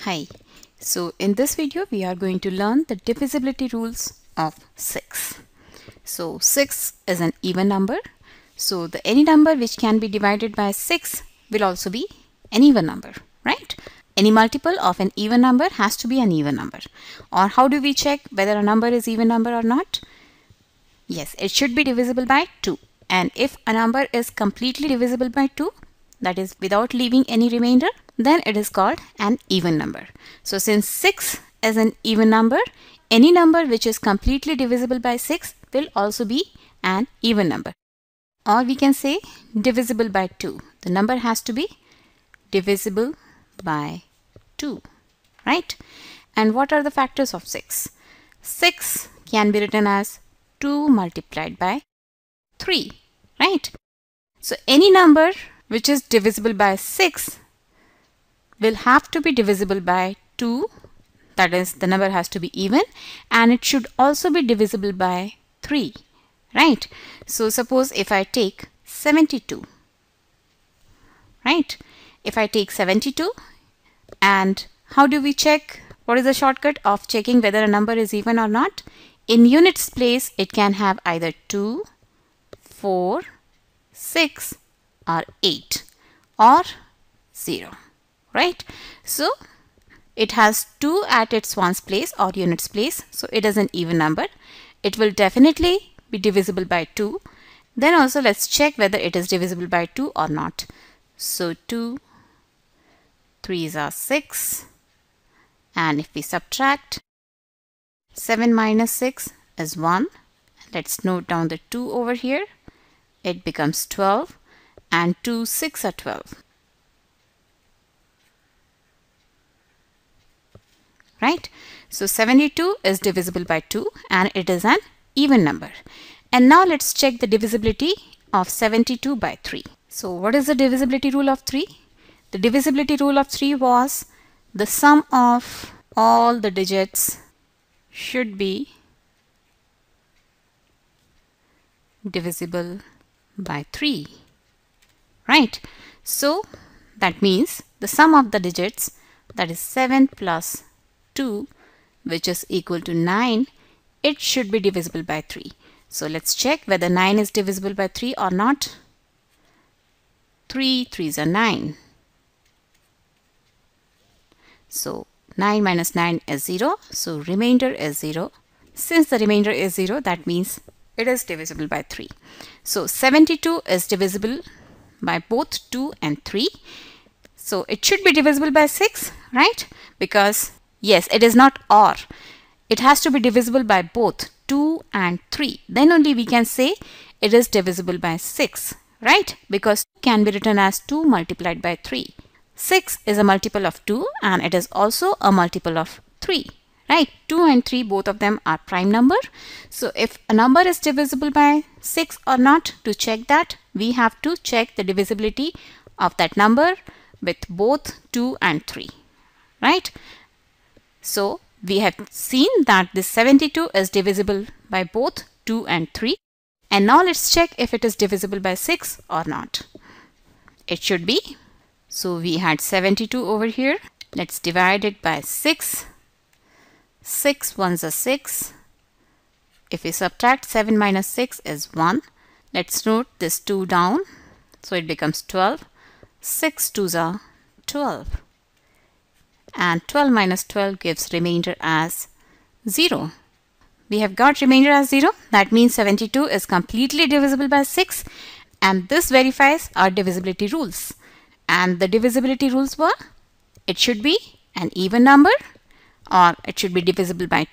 Hi, so in this video we are going to learn the divisibility rules of 6. So 6 is an even number. So the any number which can be divided by 6 will also be an even number, right? Any multiple of an even number has to be an even number. Or how do we check whether a number is even number or not? Yes, it should be divisible by 2. And if a number is completely divisible by 2, that is without leaving any remainder, then it is called an even number. So since 6 is an even number, any number which is completely divisible by 6 will also be an even number. Or we can say divisible by 2. The number has to be divisible by 2, right? And what are the factors of 6? 6 can be written as 2 multiplied by 3, right? So any number which is divisible by 6 will have to be divisible by 2 that is the number has to be even and it should also be divisible by 3 right so suppose if I take 72 right if I take 72 and how do we check what is the shortcut of checking whether a number is even or not in units place it can have either 2 4 6 are 8 or 0 right so it has 2 at its ones place or units place so it is an even number it will definitely be divisible by 2 then also let's check whether it is divisible by 2 or not so 2 3s are 6 and if we subtract 7 minus 6 is 1 let's note down the 2 over here it becomes 12 and 2 6 are 12. Right? So 72 is divisible by 2 and it is an even number. And now let's check the divisibility of 72 by 3. So what is the divisibility rule of 3? The divisibility rule of 3 was the sum of all the digits should be divisible by 3 right? So that means the sum of the digits that is 7 plus 2 which is equal to 9 it should be divisible by 3. So let's check whether 9 is divisible by 3 or not. 3 3s are 9. So 9 minus 9 is 0. So remainder is 0. Since the remainder is 0 that means it is divisible by 3. So 72 is divisible by both 2 and 3. So it should be divisible by 6, right? Because yes, it is not OR. It has to be divisible by both 2 and 3. Then only we can say it is divisible by 6, right? Because can be written as 2 multiplied by 3. 6 is a multiple of 2 and it is also a multiple of 3 right 2 and 3 both of them are prime number so if a number is divisible by 6 or not to check that we have to check the divisibility of that number with both 2 and 3 right so we have seen that this 72 is divisible by both 2 and 3 and now let's check if it is divisible by 6 or not it should be so we had 72 over here let's divide it by 6 6 ones are 6. If we subtract 7 minus 6 is 1. Let's note this 2 down. So it becomes 12. 6 2s are 12. And 12 minus 12 gives remainder as 0. We have got remainder as 0. That means 72 is completely divisible by 6. And this verifies our divisibility rules. And the divisibility rules were it should be an even number or it should be divisible by two.